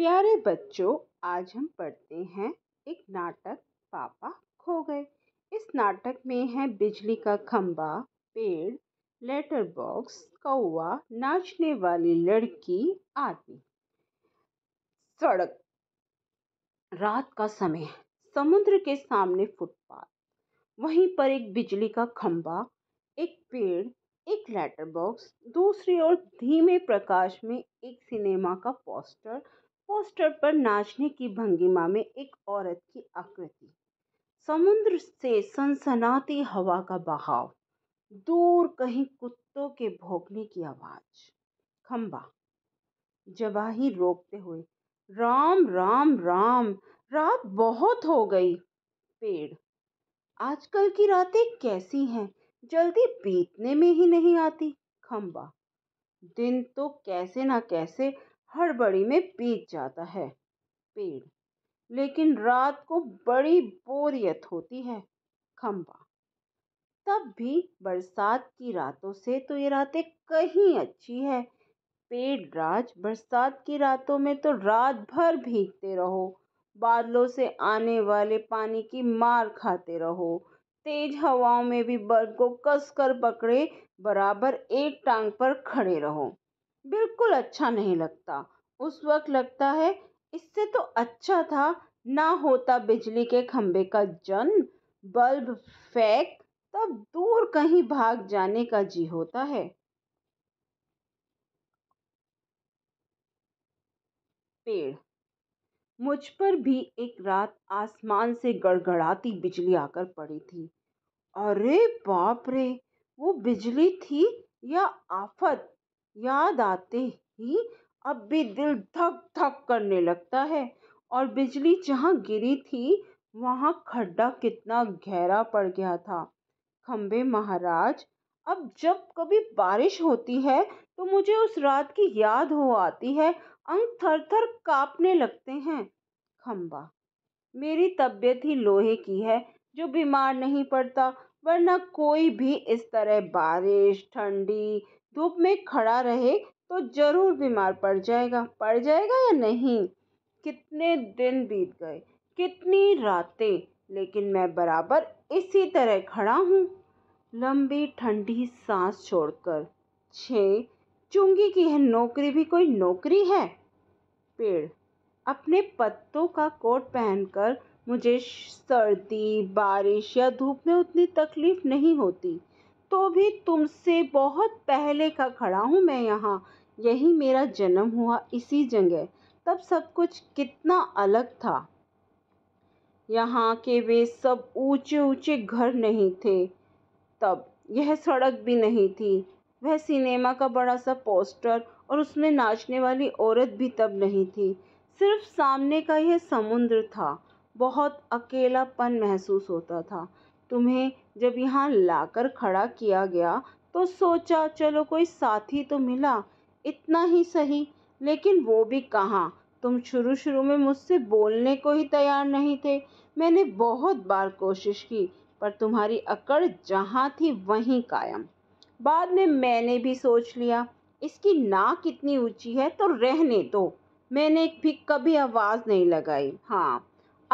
प्यारे बच्चों आज हम पढ़ते हैं एक नाटक पापा खो गए इस नाटक में है बिजली का खम्बा पेड़ लेटर बॉक्स कौआ नाचने वाली लड़की आदि सड़क रात का समय समुद्र के सामने फुटपाथ वहीं पर एक बिजली का खम्बा एक पेड़ एक लेटर बॉक्स दूसरी ओर धीमे प्रकाश में एक सिनेमा का पोस्टर पोस्टर पर नाचने की भंगिमा में एक औरत की आकृति समुद्र से सनसनाती हवा का बहाव दूर कहीं कुत्तों के भोंकने की आवाज खम्बा जवाही रोकते हुए राम राम राम रात बहुत हो गई पेड़ आजकल की रातें कैसी हैं जल्दी बीतने में ही नहीं आती खम्बा दिन तो कैसे ना कैसे हड़बड़ी में बीत जाता है पेड़ लेकिन रात को बड़ी बोरियत होती है खम्बा तब भी बरसात की रातों से तो ये रातें कहीं अच्छी है पेड़ राज बरसात की रातों में तो रात भर भीगते रहो बादलों से आने वाले पानी की मार खाते रहो तेज हवाओं में भी बर्फ को कस कर पकड़े बराबर एक टांग पर खड़े रहो बिल्कुल अच्छा नहीं लगता उस वक्त लगता है इससे तो अच्छा था ना होता बिजली के खंभे का जन्म बल्ब फेंक तब दूर कहीं भाग जाने का जी होता है पेड़ मुझ पर भी एक रात आसमान से गड़गड़ाती बिजली आकर पड़ी थी अरे बाप रे वो बिजली थी या आफत याद आते ही अब भी दिल धक धक करने लगता है और बिजली जहाँ गिरी थी वहाँ खड्डा कितना गहरा पड़ गया था खम्बे महाराज अब जब कभी बारिश होती है तो मुझे उस रात की याद हो आती है अंग थर थर काँपने लगते हैं खम्बा मेरी तबीयत ही लोहे की है जो बीमार नहीं पड़ता वरना कोई भी इस तरह बारिश ठंडी धूप में खड़ा रहे तो ज़रूर बीमार पड़ जाएगा पड़ जाएगा या नहीं कितने दिन बीत गए कितनी रातें लेकिन मैं बराबर इसी तरह खड़ा हूँ लंबी ठंडी सांस छोड़कर छः चुंगी की है नौकरी भी कोई नौकरी है पेड़ अपने पत्तों का कोट पहनकर मुझे सर्दी बारिश या धूप में उतनी तकलीफ़ नहीं होती तो भी तुमसे बहुत पहले का खड़ा हूँ मैं यहाँ यही मेरा जन्म हुआ इसी जगह तब सब कुछ कितना अलग था यहाँ के वे सब ऊंचे ऊंचे घर नहीं थे तब यह सड़क भी नहीं थी वह सिनेमा का बड़ा सा पोस्टर और उसमें नाचने वाली औरत भी तब नहीं थी सिर्फ सामने का यह समुद्र था बहुत अकेलापन महसूस होता था तुम्हें जब यहाँ लाकर खड़ा किया गया तो सोचा चलो कोई साथी तो मिला इतना ही सही लेकिन वो भी कहाँ तुम शुरू शुरू में मुझसे बोलने को ही तैयार नहीं थे मैंने बहुत बार कोशिश की पर तुम्हारी अकड़ जहाँ थी वहीं कायम बाद में मैंने भी सोच लिया इसकी नाक कितनी ऊंची है तो रहने दो तो। मैंने भी कभी आवाज़ नहीं लगाई हाँ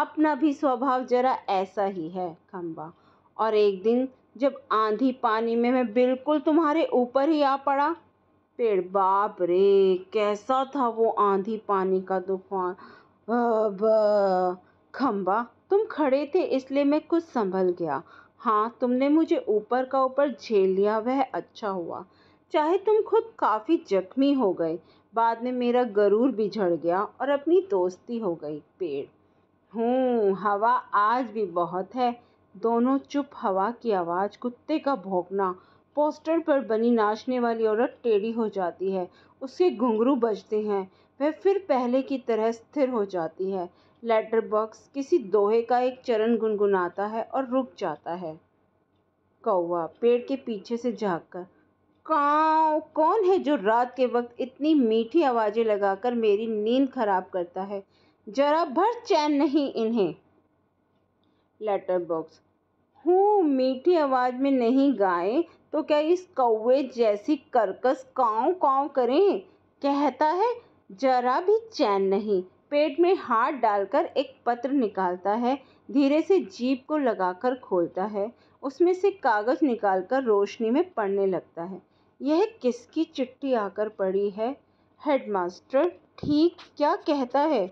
अपना भी स्वभाव जरा ऐसा ही है खम्बा और एक दिन जब आंधी पानी में मैं बिल्कुल तुम्हारे ऊपर ही आ पड़ा पेड़ बाप रे कैसा था वो आंधी पानी का तूफान खम्बा तुम खड़े थे इसलिए मैं कुछ संभल गया हाँ तुमने मुझे ऊपर का ऊपर झेल लिया वह अच्छा हुआ चाहे तुम खुद काफ़ी जख्मी हो गए बाद में मेरा गरूर झड़ गया और अपनी दोस्ती हो गई पेड़ हूँ हवा आज भी बहुत है दोनों चुप हवा की आवाज़ कुत्ते का भोंकना पोस्टर पर बनी नाचने वाली औरत टेढ़ी हो जाती है उसके घुंघरू बजते हैं वह फिर पहले की तरह स्थिर हो जाती है लेटर बॉक्स किसी दोहे का एक चरण गुनगुनाता है और रुक जाता है कौवा पेड़ के पीछे से झाँक कर काव कौन है जो रात के वक्त इतनी मीठी आवाज़ें लगाकर मेरी नींद खराब करता है जरा भर चैन नहीं इन्हें लेटर बॉक्स हूँ मीठी आवाज़ में नहीं गाए तो क्या इस कौवे जैसी करकस काँव काँव करें कहता है जरा भी चैन नहीं पेट में हाथ डालकर एक पत्र निकालता है धीरे से जीप को लगाकर खोलता है उसमें से कागज़ निकालकर रोशनी में पढ़ने लगता है यह किसकी चिट्ठी आकर पड़ी है हेडमास्टर ठीक क्या कहता है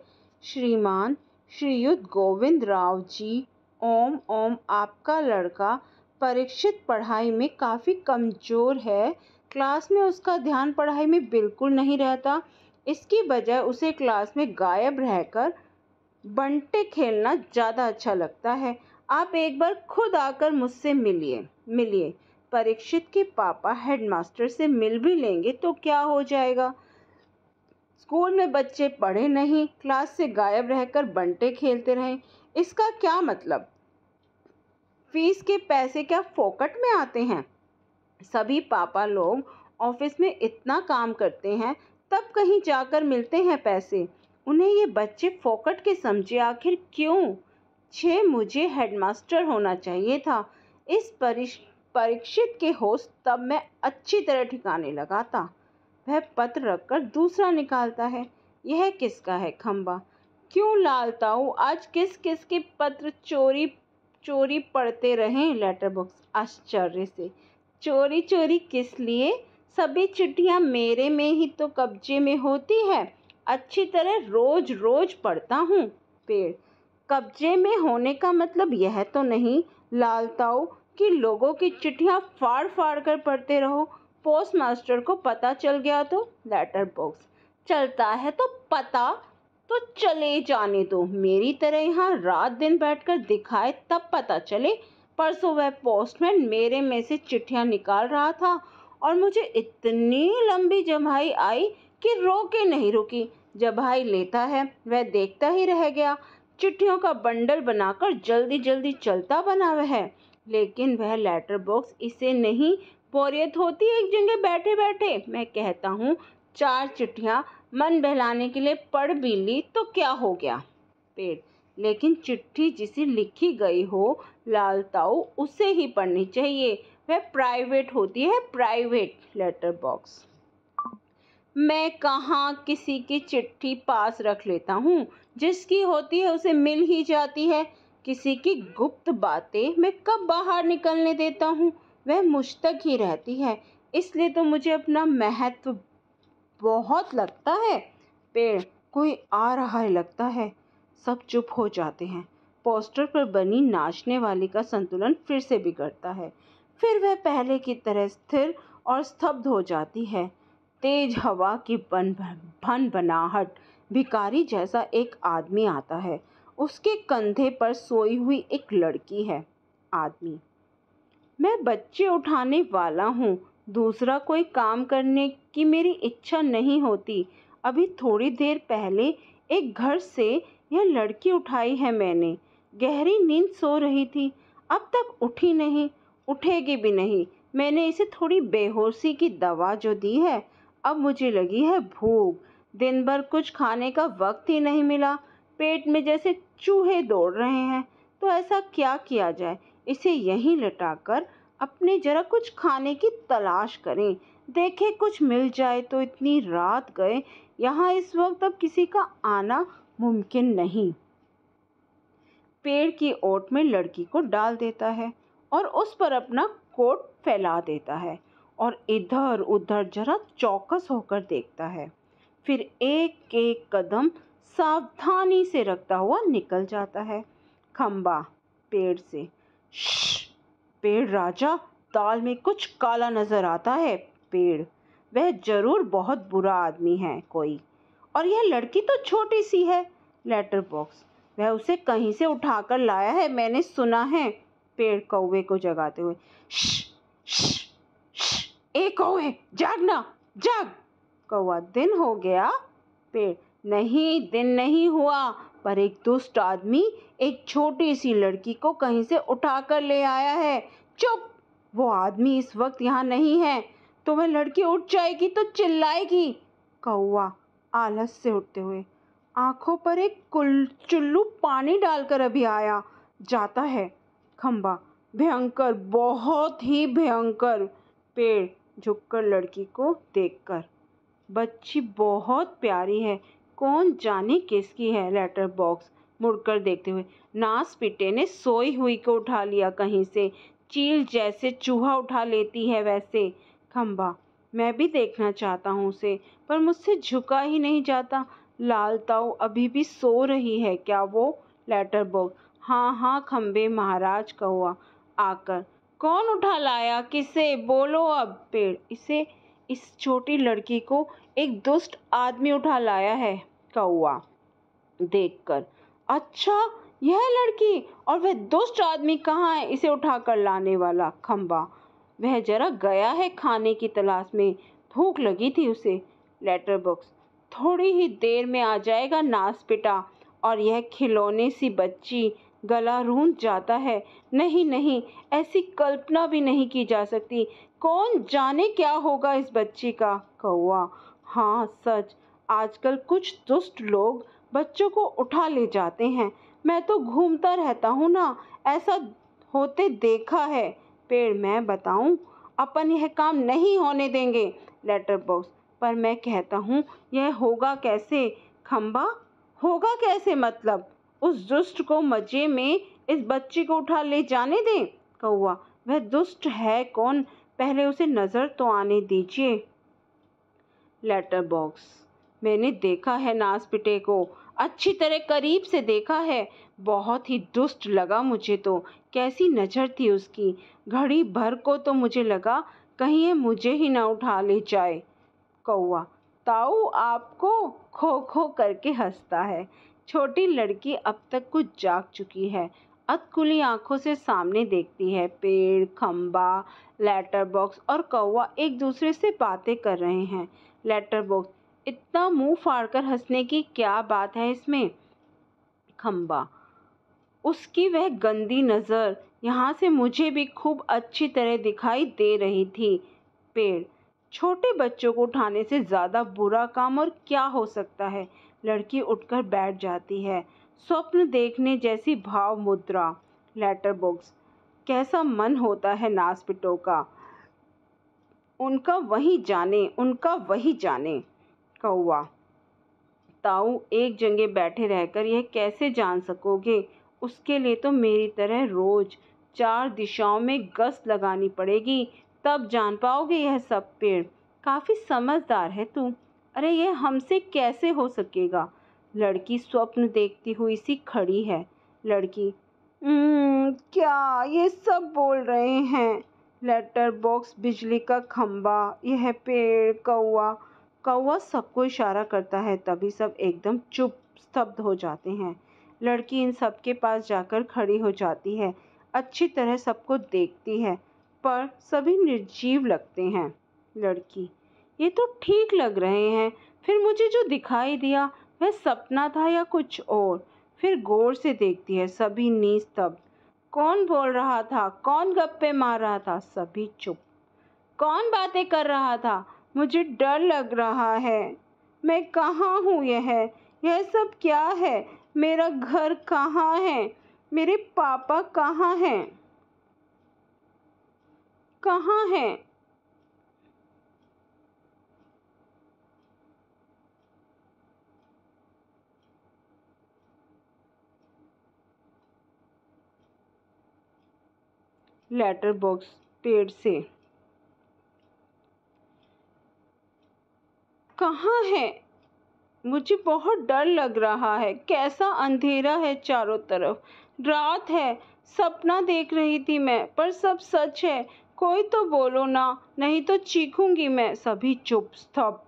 श्रीमान श्रीयुत गोविंद राव जी ओम ओम आपका लड़का परीक्षित पढ़ाई में काफ़ी कमज़ोर है क्लास में उसका ध्यान पढ़ाई में बिल्कुल नहीं रहता इसकी बजाय उसे क्लास में गायब रहकर बंटे खेलना ज़्यादा अच्छा लगता है आप एक बार खुद आकर मुझसे मिलिए मिलिए परीक्षित के पापा हेडमास्टर से मिल भी लेंगे तो क्या हो जाएगा स्कूल में बच्चे पढ़े नहीं क्लास से गायब रहकर बंटे खेलते रहें इसका क्या मतलब फीस के पैसे क्या फोकट में आते हैं सभी पापा लोग ऑफिस में इतना काम करते हैं तब कहीं जाकर मिलते हैं पैसे उन्हें ये बच्चे फोकट के समझे आखिर क्यों छे मुझे हेडमास्टर होना चाहिए था इस परिश परीक्षित के होश तब मैं अच्छी तरह ठिकाने लगाता वह पत्र रखकर दूसरा निकालता है यह किसका है खम्बा क्यों लाल ताऊ आज किस किस के पत्र चोरी चोरी पढ़ते रहें लेटर बॉक्स आश्चर्य से चोरी चोरी किस लिए सभी चिट्ठियाँ मेरे में ही तो कब्जे में होती है अच्छी तरह रोज रोज पढ़ता हूँ पेड़ कब्जे में होने का मतलब यह तो नहीं लालताओ कि लोगों की चिट्ठियाँ फाड़ फाड़ कर पढ़ते रहो पोस्ट मास्टर को पता चल गया तो लेटर बॉक्स चलता है तो पता तो चले जाने दो मेरी तरह यहाँ रात दिन बैठकर दिखाए तब पता चले परसों वह पोस्टमैन मेरे में से चिट्ठियाँ निकाल रहा था और मुझे इतनी लंबी जमाई आई कि रोके नहीं रुकी जम्हाई लेता है वह देखता ही रह गया चिट्ठियों का बंडल बनाकर जल्दी जल्दी चलता बना वह लेकिन वह लेटर बॉक्स इसे नहीं बोरियत होती एक जगह बैठे बैठे मैं कहता हूँ चार चिट्ठियाँ मन बहलाने के लिए पढ़ भी ली तो क्या हो गया पेड़ लेकिन चिट्ठी जिसे लिखी गई हो लाल ताऊ उसे ही पढ़नी चाहिए वह प्राइवेट होती है प्राइवेट लेटर बॉक्स मैं कहाँ किसी की चिट्ठी पास रख लेता हूँ जिसकी होती है उसे मिल ही जाती है किसी की गुप्त बातें मैं कब बाहर निकलने देता हूँ वह मुझ तक ही रहती है इसलिए तो मुझे अपना महत्व बहुत लगता है पेड़ कोई आ रहा है लगता है सब चुप हो जाते हैं पोस्टर पर बनी नाचने वाली का संतुलन फिर से बिगड़ता है फिर वह पहले की तरह स्थिर और स्तब्ध हो जाती है तेज हवा की बन भन बनाहट भिकारी जैसा एक आदमी आता है उसके कंधे पर सोई हुई एक लड़की है आदमी मैं बच्चे उठाने वाला हूँ दूसरा कोई काम करने की मेरी इच्छा नहीं होती अभी थोड़ी देर पहले एक घर से यह लड़की उठाई है मैंने गहरी नींद सो रही थी अब तक उठी नहीं उठेगी भी नहीं मैंने इसे थोड़ी बेहोशी की दवा जो दी है अब मुझे लगी है भूख दिन भर कुछ खाने का वक्त ही नहीं मिला पेट में जैसे चूहे दौड़ रहे हैं तो ऐसा क्या किया जाए इसे यहीं लटाकर अपने ज़रा कुछ खाने की तलाश करें देखें कुछ मिल जाए तो इतनी रात गए यहाँ इस वक्त अब किसी का आना मुमकिन नहीं पेड़ की ओट में लड़की को डाल देता है और उस पर अपना कोट फैला देता है और इधर उधर जरा चौकस होकर देखता है फिर एक एक कदम सावधानी से रखता हुआ निकल जाता है खम्बा पेड़ से श्श पेड़ राजा दाल में कुछ काला नजर आता है पेड़ वह जरूर बहुत बुरा आदमी है कोई और यह लड़की तो छोटी सी है लेटर बॉक्स वह उसे कहीं से उठाकर लाया है मैंने सुना है पेड़ कौवे को जगाते हुए श, कौवे जागना जाग कौवा दिन हो गया पेड़ नहीं दिन नहीं हुआ पर एक दुष्ट आदमी एक छोटी सी लड़की को कहीं से उठा कर ले आया है चुप वो आदमी इस वक्त यहाँ नहीं है तुम्हें लड़की उठ जाएगी तो चिल्लाएगी कौआ आलस से उठते हुए आंखों पर एक कुल चुल्लू पानी डालकर अभी आया जाता है खम्बा भयंकर बहुत ही भयंकर पेड़ झुककर लड़की को देखकर बच्ची बहुत प्यारी है कौन जाने किसकी है लेटर बॉक्स मुड़कर देखते हुए नास पिटे ने सोई हुई को उठा लिया कहीं से चील जैसे चूहा उठा लेती है वैसे खम्बा मैं भी देखना चाहता हूँ उसे पर मुझसे झुका ही नहीं जाता लाल ताऊ अभी भी सो रही है क्या वो लेटर बॉक्स हाँ हाँ खम्बे महाराज का हुआ आकर कौन उठा लाया किसे बोलो अब पेड़ इसे इस छोटी लड़की को एक दुष्ट आदमी उठा लाया है कौआ देखकर अच्छा यह लड़की और वह दुष्ट आदमी कहाँ है इसे उठाकर लाने वाला खम्बा वह जरा गया है खाने की तलाश में भूख लगी थी उसे लेटर बॉक्स थोड़ी ही देर में आ जाएगा नासपिटा और यह खिलौने सी बच्ची गला रूंध जाता है नहीं नहीं ऐसी कल्पना भी नहीं की जा सकती कौन जाने क्या होगा इस बच्ची का कौआ हाँ सच आजकल कुछ दुष्ट लोग बच्चों को उठा ले जाते हैं मैं तो घूमता रहता हूँ ना ऐसा होते देखा है पेड़ मैं बताऊँ अपन यह काम नहीं होने देंगे लेटर बॉक्स पर मैं कहता हूँ यह होगा कैसे खम्बा होगा कैसे मतलब उस दुष्ट को मजे में इस बच्चे को उठा ले जाने दें कौआ वह दुष्ट है कौन पहले उसे नज़र तो आने दीजिए लेटर बॉक्स मैंने देखा है नासपिटे को अच्छी तरह करीब से देखा है बहुत ही दुष्ट लगा मुझे तो कैसी नज़र थी उसकी घड़ी भर को तो मुझे लगा कहीं ये मुझे ही ना उठा ले जाए कौआ ताऊ आपको खो खो करके हंसता है छोटी लड़की अब तक कुछ जाग चुकी है अतकुली आंखों से सामने देखती है पेड़ खम्बा लेटर बॉक्स और कौआ एक दूसरे से बातें कर रहे हैं लेटर बॉक्स इतना मुंह फाड़कर हंसने की क्या बात है इसमें खम्बा उसकी वह गंदी नज़र यहाँ से मुझे भी खूब अच्छी तरह दिखाई दे रही थी पेड़ छोटे बच्चों को उठाने से ज़्यादा बुरा काम और क्या हो सकता है लड़की उठकर बैठ जाती है स्वप्न देखने जैसी भाव मुद्रा लेटर बॉक्स कैसा मन होता है नासपिटों का उनका वही जाने उनका वही जाने कौआ ताऊ एक जगह बैठे रहकर यह कैसे जान सकोगे उसके लिए तो मेरी तरह रोज़ चार दिशाओं में गश्त लगानी पड़ेगी तब जान पाओगे यह सब पेड़ काफ़ी समझदार है तू अरे यह हमसे कैसे हो सकेगा लड़की स्वप्न देखती हुई सी खड़ी है लड़की क्या ये सब बोल रहे हैं लेटर बॉक्स बिजली का खम्बा यह पेड़ कौवा कौवा सबको इशारा करता है तभी सब एकदम चुप स्तब्ध हो जाते हैं लड़की इन सब के पास जाकर खड़ी हो जाती है अच्छी तरह सबको देखती है पर सभी निर्जीव लगते हैं लड़की ये तो ठीक लग रहे हैं फिर मुझे जो दिखाई दिया वह सपना था या कुछ और फिर गौर से देखती है सभी नीस्तब्ध कौन बोल रहा था कौन गप्पे मार रहा था सभी चुप कौन बातें कर रहा था मुझे डर लग रहा है मैं कहाँ हूँ यह यह सब क्या है मेरा घर कहाँ है मेरे पापा कहाँ हैं कहाँ हैं लेटर बॉक्स पेड़ से कहाँ है मुझे बहुत डर लग रहा है कैसा अंधेरा है चारों तरफ रात है सपना देख रही थी मैं पर सब सच है कोई तो बोलो ना नहीं तो चीखूंगी मैं सभी चुप स्थप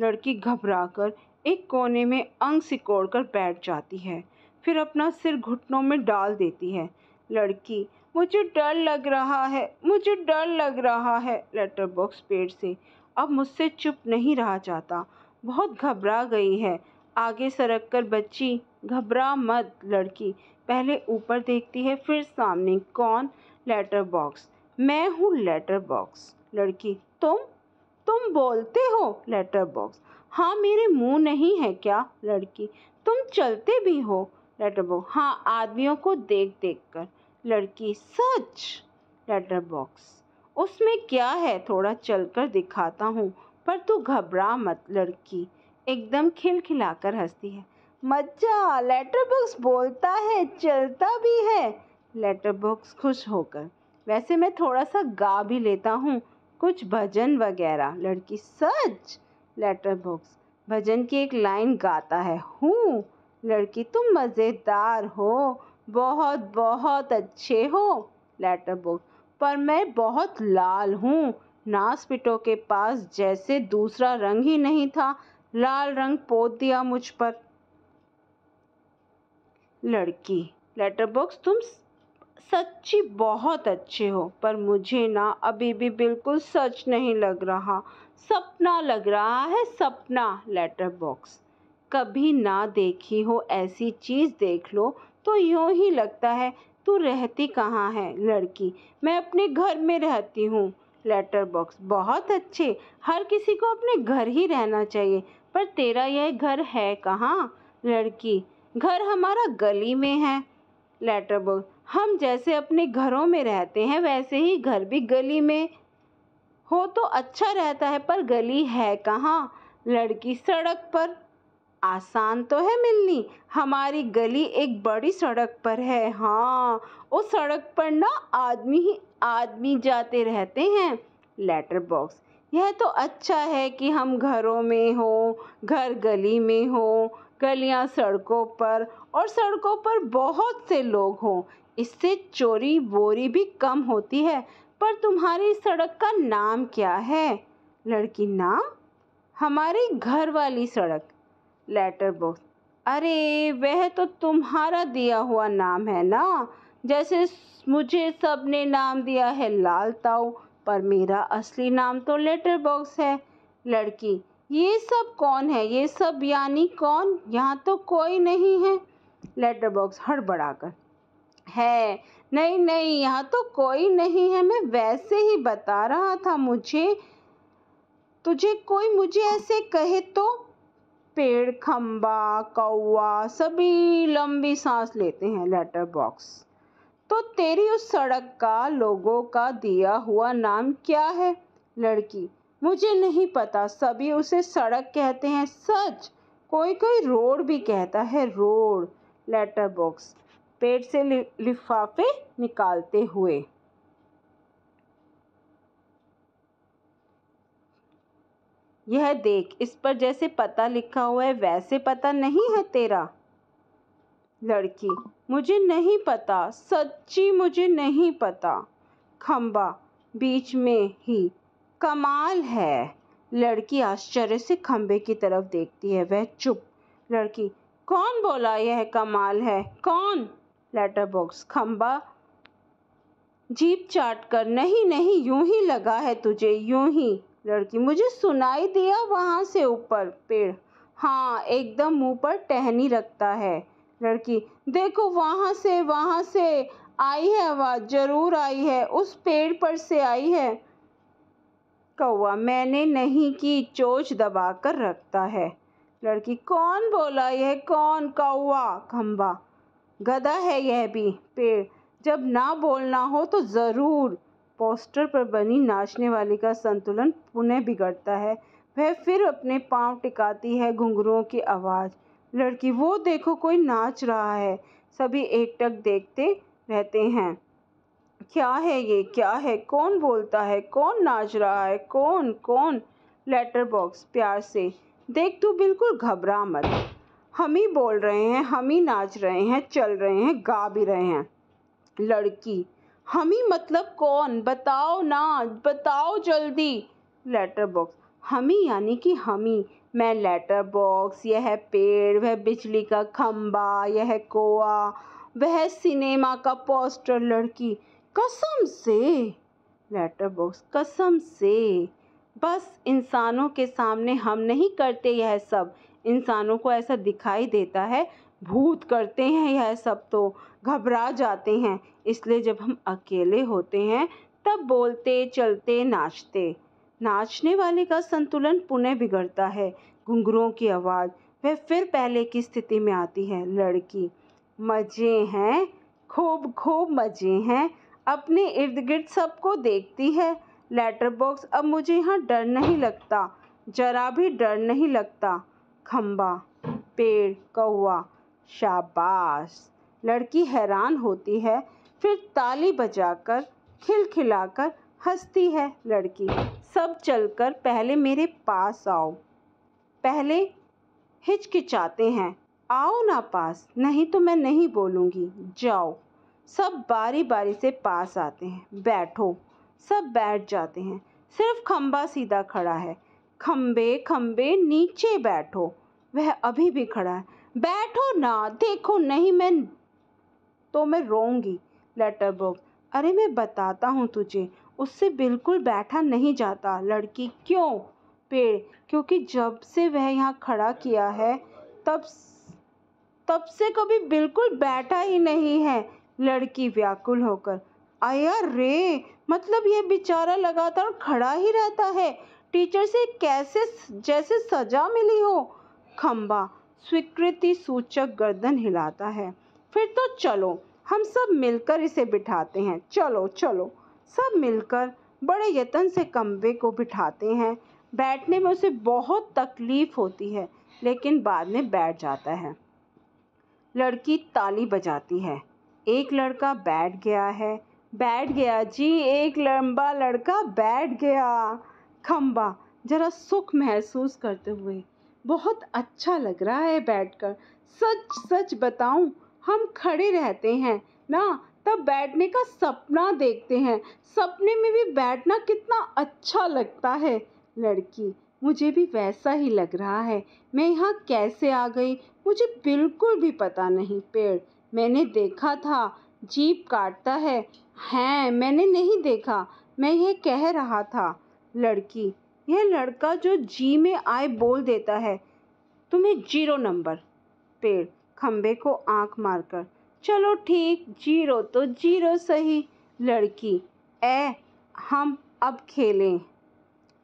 लड़की घबराकर एक कोने में अंग सिकोड़ कर बैठ जाती है फिर अपना सिर घुटनों में डाल देती है लड़की मुझे डर लग रहा है मुझे डर लग रहा है लेटर बॉक्स पेड़ से अब मुझसे चुप नहीं रहा जाता बहुत घबरा गई है आगे सरक कर बच्ची घबरा मत लड़की पहले ऊपर देखती है फिर सामने कौन लेटर बॉक्स मैं हूँ लेटर बॉक्स लड़की तुम तुम बोलते हो लेटर बॉक्स हाँ मेरे मुंह नहीं है क्या लड़की तुम चलते भी हो लेटर बॉक्स हाँ आदमियों को देख देख कर लड़की सच लेटर बॉक्स उसमें क्या है थोड़ा चलकर दिखाता हूँ पर तू घबरा मत लड़की एकदम खिलखिलाकर हंसती है मज्जा लेटर बॉक्स बोलता है चलता भी है लेटर बॉक्स खुश होकर वैसे मैं थोड़ा सा गा भी लेता हूँ कुछ भजन वगैरह लड़की सच लेटर बॉक्स भजन की एक लाइन गाता है हूँ लड़की तुम मज़ेदार हो बहुत बहुत अच्छे हो लेटर बॉक्स पर मैं बहुत लाल हूँ पिटो के पास जैसे दूसरा रंग ही नहीं था लाल रंग पोत दिया मुझ पर लड़की लेटर बॉक्स तुम सच्ची बहुत अच्छे हो पर मुझे ना अभी भी बिल्कुल सच नहीं लग रहा सपना लग रहा है सपना लेटर बॉक्स कभी ना देखी हो ऐसी चीज़ देख लो तो यूँ ही लगता है तू रहती कहाँ है लड़की मैं अपने घर में रहती हूँ लेटर बॉक्स बहुत अच्छे हर किसी को अपने घर ही रहना चाहिए पर तेरा यह घर है कहाँ लड़की घर हमारा गली में है लेटर बॉक्स हम जैसे अपने घरों में रहते हैं वैसे ही घर भी गली में हो तो अच्छा रहता है पर गली है कहाँ लड़की सड़क पर आसान तो है मिलनी हमारी गली एक बड़ी सड़क पर है हाँ उस सड़क पर ना आदमी ही आदमी जाते रहते हैं लेटर बॉक्स यह तो अच्छा है कि हम घरों में हो घर गली में हो गलियां सड़कों पर और सड़कों पर बहुत से लोग हों इससे चोरी बोरी भी कम होती है पर तुम्हारी सड़क का नाम क्या है लड़की नाम हमारी घर वाली सड़क लेटर बॉक्स अरे वह तो तुम्हारा दिया हुआ नाम है ना जैसे मुझे सब ने नाम दिया है लाल ताऊ पर मेरा असली नाम तो लेटर बॉक्स है लड़की ये सब कौन है ये सब यानी कौन यहाँ तो कोई नहीं है लेटर बॉक्स हड़बड़ा कर है नहीं नहीं यहाँ तो कोई नहीं है मैं वैसे ही बता रहा था मुझे तुझे कोई मुझे ऐसे कहे तो पेड़ खम्बा कौवा सभी लंबी सांस लेते हैं लेटर बॉक्स तो तेरी उस सड़क का लोगों का दिया हुआ नाम क्या है लड़की मुझे नहीं पता सभी उसे सड़क कहते हैं सच कोई कोई रोड भी कहता है रोड लेटर बॉक्स पेड़ से लिफाफे निकालते हुए यह देख इस पर जैसे पता लिखा हुआ है वैसे पता नहीं है तेरा लड़की मुझे नहीं पता सच्ची मुझे नहीं पता खम्बा बीच में ही कमाल है लड़की आश्चर्य से खम्बे की तरफ देखती है वह चुप लड़की कौन बोला यह कमाल है कौन लेटर बॉक्स खम्बा जीप चाट कर नहीं नहीं यूं ही लगा है तुझे यूं ही लड़की मुझे सुनाई दिया वहाँ से ऊपर पेड़ हाँ एकदम मुंह पर टहनी रखता है लड़की देखो वहाँ से वहाँ से आई है आवाज़ ज़रूर आई है उस पेड़ पर से आई है कौआ मैंने नहीं की चोच दबा कर रखता है लड़की कौन बोला यह कौन कौआ खम्बा गधा है यह भी पेड़ जब ना बोलना हो तो ज़रूर पोस्टर पर बनी नाचने वाली का संतुलन पुनः बिगड़ता है वह फिर अपने पांव टिकाती है घुंघरुओं की आवाज़ लड़की वो देखो कोई नाच रहा है सभी एकटक देखते रहते हैं क्या है ये क्या है कौन बोलता है कौन नाच रहा है कौन कौन लेटर बॉक्स प्यार से देख तू बिल्कुल घबरा मत हम ही बोल रहे हैं हम ही नाच रहे हैं चल रहे हैं गा भी रहे हैं लड़की हम ही मतलब कौन बताओ ना बताओ जल्दी लेटर बॉक्स हम ही यानी कि हम ही मैं लेटर बॉक्स यह पेड़ वह बिजली का खम्बा यह कोआ वह सिनेमा का पोस्टर लड़की कसम से लेटर बॉक्स कसम से बस इंसानों के सामने हम नहीं करते यह सब इंसानों को ऐसा दिखाई देता है भूत करते हैं यह सब तो घबरा जाते हैं इसलिए जब हम अकेले होते हैं तब बोलते चलते नाचते नाचने वाले का संतुलन पुनः बिगड़ता है घुंघरों की आवाज़ वह फिर पहले की स्थिति में आती है लड़की मज़े हैं खूब खूब मज़े हैं अपने इर्द गिर्द सबको देखती है लेटर बॉक्स अब मुझे यहाँ डर नहीं लगता जरा भी डर नहीं लगता खम्बा पेड़ कौवा शाबाश लड़की हैरान होती है फिर ताली बजाकर खिलखिलाकर हंसती है लड़की सब चलकर पहले मेरे पास आओ पहले हिचकिचाते हैं आओ ना पास नहीं तो मैं नहीं बोलूँगी जाओ सब बारी बारी से पास आते हैं बैठो सब बैठ जाते हैं सिर्फ खम्बा सीधा खड़ा है खम्बे खम्बे नीचे बैठो वह अभी भी खड़ा है बैठो ना देखो नहीं मैं तो मैं रोऊंगी लेटर बॉक्स अरे मैं बताता हूँ तुझे उससे बिल्कुल बैठा नहीं जाता लड़की क्यों पेड़ क्योंकि जब से वह यहाँ खड़ा किया है तब तब से कभी बिल्कुल बैठा ही नहीं है लड़की व्याकुल होकर आया रे मतलब यह बेचारा लगातार खड़ा ही रहता है टीचर से कैसे जैसे सजा मिली हो खम्बा स्वीकृति सूचक गर्दन हिलाता है फिर तो चलो हम सब मिलकर इसे बिठाते हैं चलो चलो सब मिलकर बड़े यत्न से कम्बे को बिठाते हैं बैठने में उसे बहुत तकलीफ होती है लेकिन बाद में बैठ जाता है लड़की ताली बजाती है एक लड़का बैठ गया है बैठ गया जी एक लंबा लड़का बैठ गया खम्बा ज़रा सुख महसूस करते हुए बहुत अच्छा लग रहा है बैठकर सच सच बताऊं हम खड़े रहते हैं ना तब बैठने का सपना देखते हैं सपने में भी बैठना कितना अच्छा लगता है लड़की मुझे भी वैसा ही लग रहा है मैं यहाँ कैसे आ गई मुझे बिल्कुल भी पता नहीं पेड़ मैंने देखा था जीप काटता है हैं मैंने नहीं देखा मैं यह कह रहा था लड़की यह लड़का जो जी में आए बोल देता है तुम्हें जीरो नंबर पेड़ खंबे को आंख मारकर चलो ठीक जीरो तो जीरो सही लड़की ए हम अब खेलें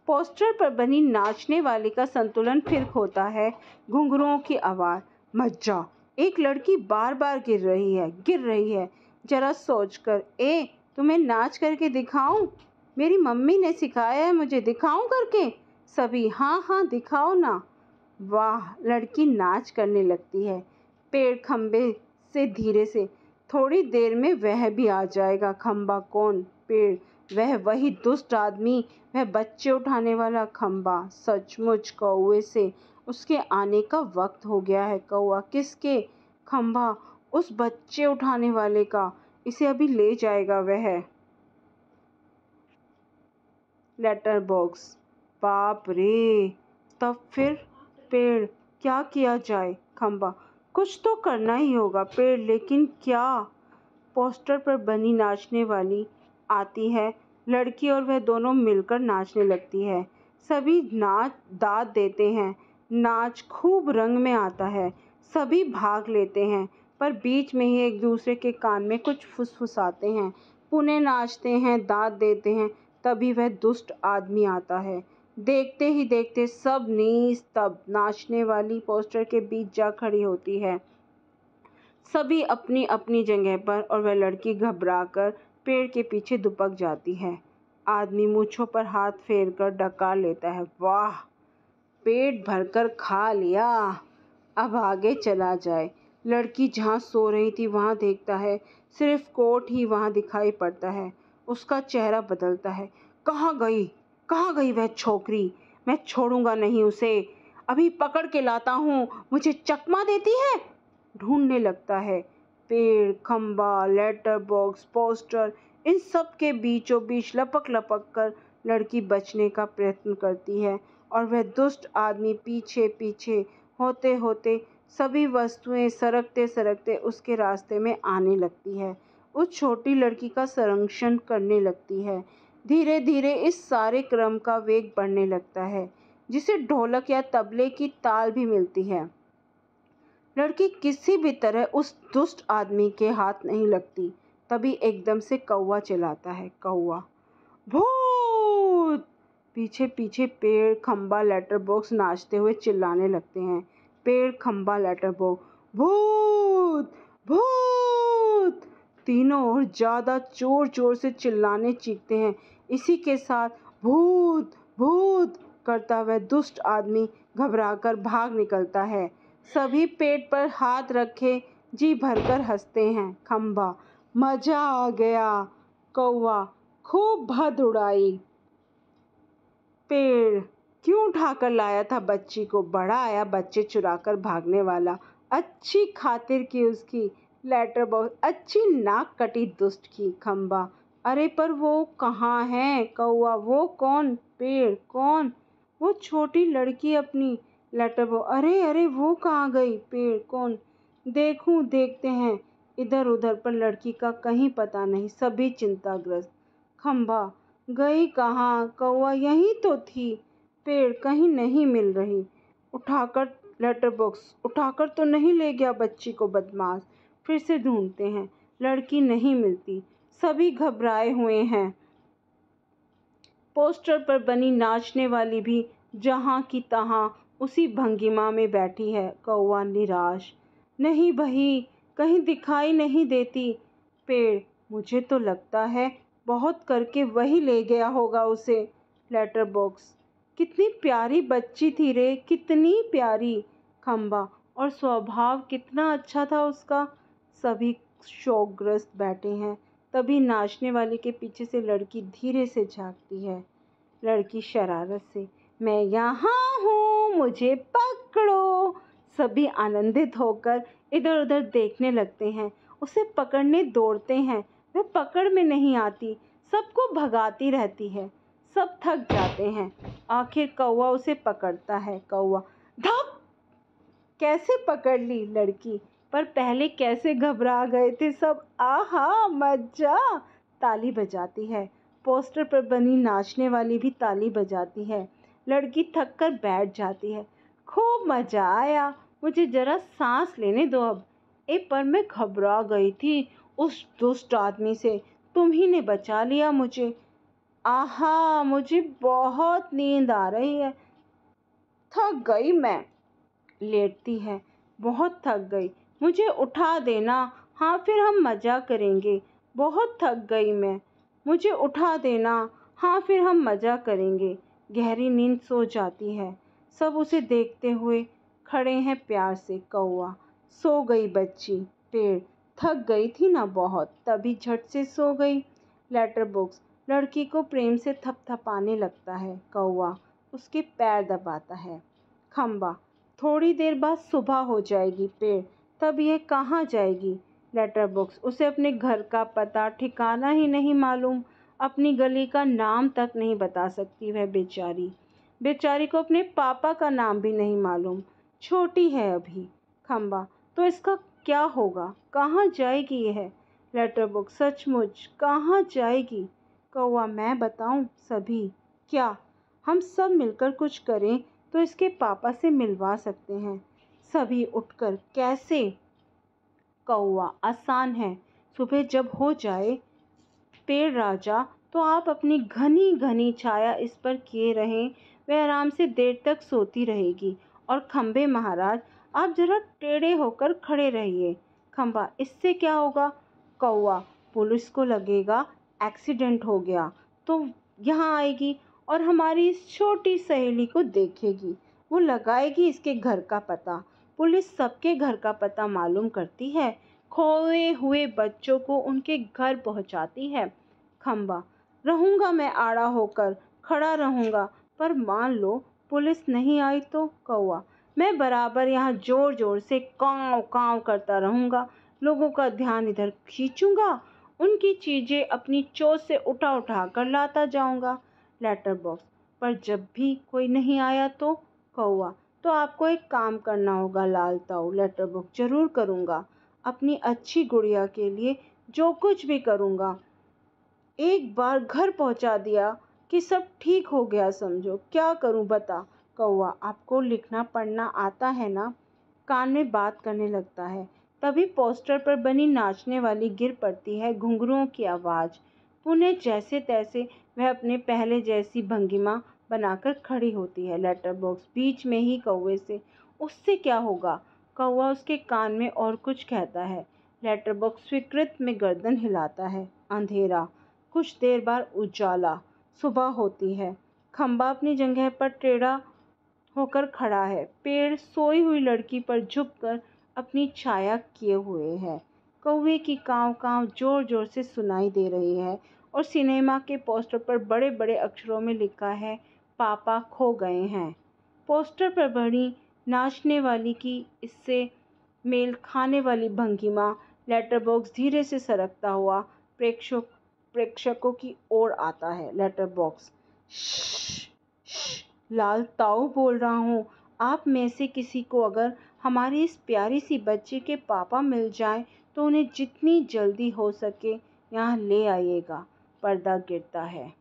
पोस्टर पर बनी नाचने वाले का संतुलन फिर खोता है घुंघरुओं की आवाज़ मज्जा एक लड़की बार बार गिर रही है गिर रही है जरा सोचकर ए तुम्हें नाच करके दिखाऊं मेरी मम्मी ने सिखाया है मुझे दिखाओ करके सभी हाँ हाँ दिखाओ ना वाह लड़की नाच करने लगती है पेड़ खम्बे से धीरे से थोड़ी देर में वह भी आ जाएगा खम्बा कौन पेड़ वह वही दुष्ट आदमी वह बच्चे उठाने वाला खम्बा सचमुच कौए से उसके आने का वक्त हो गया है कौआ किसके खम्बा उस बच्चे उठाने वाले का इसे अभी ले जाएगा वह लेटर बॉक्स बाप रे तब फिर पेड़ क्या किया जाए खम्बा कुछ तो करना ही होगा पेड़ लेकिन क्या पोस्टर पर बनी नाचने वाली आती है लड़की और वह दोनों मिलकर नाचने लगती है सभी नाच दाद देते हैं नाच खूब रंग में आता है सभी भाग लेते हैं पर बीच में ही एक दूसरे के कान में कुछ फुसफुसाते हैं पुणे नाचते हैं दाद देते हैं तभी वह दुष्ट आदमी आता है देखते ही देखते सब नीस तब नाचने वाली पोस्टर के बीच जा खड़ी होती है सभी अपनी अपनी जगह पर और वह लड़की घबरा कर पेड़ के पीछे दुपक जाती है आदमी मूछों पर हाथ फेर कर डकार लेता है वाह पेट भरकर खा लिया अब आगे चला जाए लड़की जहाँ सो रही थी वहाँ देखता है सिर्फ कोट ही वहाँ दिखाई पड़ता है उसका चेहरा बदलता है कहाँ गई कहाँ गई वह छोकरी मैं छोड़ूंगा नहीं उसे अभी पकड़ के लाता हूँ मुझे चकमा देती है ढूंढने लगता है पेड़ खम्बा लेटर बॉक्स पोस्टर इन सब के बीचों बीच लपक लपक कर लड़की बचने का प्रयत्न करती है और वह दुष्ट आदमी पीछे पीछे होते होते सभी वस्तुएं सरकते सरकते उसके रास्ते में आने लगती है उस छोटी लड़की का संरक्षण करने लगती है धीरे धीरे इस सारे क्रम का वेग बढ़ने लगता है जिसे ढोलक या तबले की ताल भी मिलती है लड़की किसी भी तरह उस दुष्ट आदमी के हाथ नहीं लगती तभी एकदम से कौवा चलाता है कौवा भूत पीछे पीछे पेड़ खम्बा लेटर बॉक्स नाचते हुए चिल्लाने लगते हैं पेड़ खम्बा लेटर बॉक्स भूत भूत तीनों ओर ज़्यादा जोर जोर से चिल्लाने चीखते हैं इसी के साथ भूत भूत करता हुआ दुष्ट आदमी घबराकर भाग निकलता है सभी पेट पर हाथ रखे जी भरकर हंसते हैं खम्बा मज़ा आ गया कौवा खूब भद उड़ाई पेड़ क्यों उठाकर लाया था बच्ची को बड़ा आया बच्चे चुराकर भागने वाला अच्छी खातिर की उसकी लेटर बॉक्स अच्छी नाक कटी दुष्ट की खम्बा अरे पर वो कहाँ है कौआ वो कौन पेड़ कौन वो छोटी लड़की अपनी लेटर बॉक्स अरे अरे वो कहाँ गई पेड़ कौन देखूं देखते हैं इधर उधर पर लड़की का कहीं पता नहीं सभी चिंताग्रस्त खम्बा गई कहाँ कौआ यहीं तो थी पेड़ कहीं नहीं मिल रही उठाकर लेटर बॉक्स उठाकर तो नहीं ले गया बच्ची को बदमाश फिर से ढूंढते हैं लड़की नहीं मिलती सभी घबराए हुए हैं पोस्टर पर बनी नाचने वाली भी जहाँ की तहाँ उसी भंगिमा में बैठी है कौआ निराश नहीं बही कहीं दिखाई नहीं देती पेड़ मुझे तो लगता है बहुत करके वही ले गया होगा उसे लेटर बॉक्स कितनी प्यारी बच्ची थी रे कितनी प्यारी खम्बा और स्वभाव कितना अच्छा था उसका सभी शोकग्रस्त बैठे हैं तभी नाचने वाले के पीछे से लड़की धीरे से झांकती है लड़की शरारत से मैं यहाँ हूँ मुझे पकड़ो सभी आनंदित होकर इधर उधर देखने लगते हैं उसे पकड़ने दौड़ते हैं वह पकड़ में नहीं आती सबको भगाती रहती है सब थक जाते हैं आखिर कौवा उसे पकड़ता है कौवा धप कैसे पकड़ ली लड़की पर पहले कैसे घबरा गए थे सब आहा मजा ताली बजाती है पोस्टर पर बनी नाचने वाली भी ताली बजाती है लड़की थक कर बैठ जाती है खूब मज़ा आया मुझे ज़रा सांस लेने दो अब ए पर मैं घबरा गई थी उस दुष्ट आदमी से तुम ही ने बचा लिया मुझे आहा मुझे बहुत नींद आ रही है थक गई मैं लेटती है बहुत थक गई मुझे उठा देना हाँ फिर हम मज़ा करेंगे बहुत थक गई मैं मुझे उठा देना हाँ फिर हम मज़ा करेंगे गहरी नींद सो जाती है सब उसे देखते हुए खड़े हैं प्यार से कौआ सो गई बच्ची पेड़ थक गई थी ना बहुत तभी झट से सो गई लेटर बॉक्स लड़की को प्रेम से थपथपाने लगता है कौआ उसके पैर दबाता है खम्बा थोड़ी देर बाद सुबह हो जाएगी पेड़ तब ये कहाँ जाएगी लेटर बॉक्स उसे अपने घर का पता ठिकाना ही नहीं मालूम अपनी गली का नाम तक नहीं बता सकती वह बेचारी बेचारी को अपने पापा का नाम भी नहीं मालूम छोटी है अभी खम्बा तो इसका क्या होगा कहाँ जाएगी यह लेटर बुक सचमुच कहाँ जाएगी कौआ मैं बताऊँ सभी क्या हम सब मिलकर कुछ करें तो इसके पापा से मिलवा सकते हैं सभी उठकर कैसे कौआ आसान है सुबह जब हो जाए पेड़ राजा तो आप अपनी घनी घनी छाया इस पर किए रहें वह आराम से देर तक सोती रहेगी और खम्बे महाराज आप जरा टेढ़े होकर खड़े रहिए खम्बा इससे क्या होगा कौआ पुलिस को लगेगा एक्सीडेंट हो गया तो यहाँ आएगी और हमारी इस छोटी सहेली को देखेगी वो लगाएगी इसके घर का पता पुलिस सबके घर का पता मालूम करती है खोए हुए बच्चों को उनके घर पहुंचाती है खम्बा रहूँगा मैं आड़ा होकर खड़ा रहूँगा पर मान लो पुलिस नहीं आई तो कौआ मैं बराबर यहाँ ज़ोर ज़ोर से काँव काँव करता रहूँगा लोगों का ध्यान इधर खींचूँगा उनकी चीज़ें अपनी चोट से उठा उठा कर लाता जाऊँगा लेटर बॉक्स पर जब भी कोई नहीं आया तो कौआ तो आपको एक काम करना होगा लाल ताऊ लेटर बुक ज़रूर करूँगा अपनी अच्छी गुड़िया के लिए जो कुछ भी करूँगा एक बार घर पहुँचा दिया कि सब ठीक हो गया समझो क्या करूँ बता कौआ आपको लिखना पढ़ना आता है ना कान में बात करने लगता है तभी पोस्टर पर बनी नाचने वाली गिर पड़ती है घुंघरुओं की आवाज़ पुनः जैसे तैसे वह अपने पहले जैसी भंगिमा बनाकर खड़ी होती है लेटर बॉक्स बीच में ही कौवे से उससे क्या होगा कौवा उसके कान में और कुछ कहता है लेटर बॉक्स स्वीकृत में गर्दन हिलाता है अंधेरा कुछ देर बाद उजाला सुबह होती है खम्बा अपनी जगह पर टेढ़ा होकर खड़ा है पेड़ सोई हुई लड़की पर झुक कर अपनी छाया किए हुए है कौवे की काँव काँव जोर जोर से सुनाई दे रही है और सिनेमा के पोस्टर पर बड़े बड़े अक्षरों में लिखा है पापा खो गए हैं पोस्टर पर बनी नाचने वाली की इससे मेल खाने वाली भंगिमा लेटर बॉक्स धीरे से सरकता हुआ प्रेक्षक प्रेक्षकों की ओर आता है लेटर बॉक्स लाल ताऊ बोल रहा हूँ आप में से किसी को अगर हमारी इस प्यारी सी बच्चे के पापा मिल जाए तो उन्हें जितनी जल्दी हो सके यहाँ ले आइएगा पर्दा गिरता है